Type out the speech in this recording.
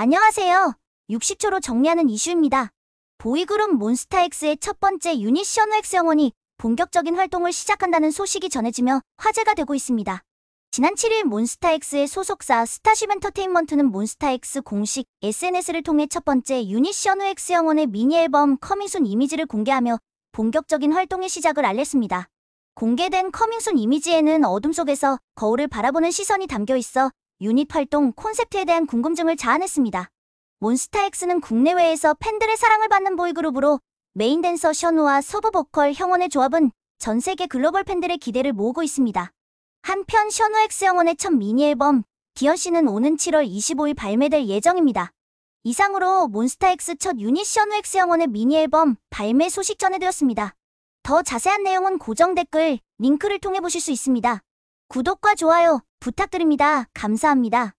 안녕하세요. 60초로 정리하는 이슈입니다. 보이그룹 몬스타엑스의 첫 번째 유닛 션우엑스 영원이 본격적인 활동을 시작한다는 소식이 전해지며 화제가 되고 있습니다. 지난 7일 몬스타엑스의 소속사 스타쉽 엔터테인먼트는 몬스타엑스 공식 SNS를 통해 첫 번째 유닛 션우엑스 영원의 미니 앨범 커밍순 이미지를 공개하며 본격적인 활동의 시작을 알렸습니다. 공개된 커밍순 이미지에는 어둠 속에서 거울을 바라보는 시선이 담겨 있어 유닛 활동 콘셉트에 대한 궁금증을 자아냈습니다. 몬스타엑스는 국내외에서 팬들의 사랑을 받는 보이그룹으로 메인 댄서 션우와 서브 보컬 형원의 조합은 전 세계 글로벌 팬들의 기대를 모으고 있습니다. 한편 션우엑스 형원의 첫 미니 앨범 기현 씨는 오는 7월 25일 발매될 예정입니다. 이상으로 몬스타엑스 첫 유닛 션우엑스 형원의 미니 앨범 발매 소식 전해드렸습니다. 더 자세한 내용은 고정 댓글 링크를 통해 보실 수 있습니다. 구독과 좋아요, 부탁드립니다. 감사합니다.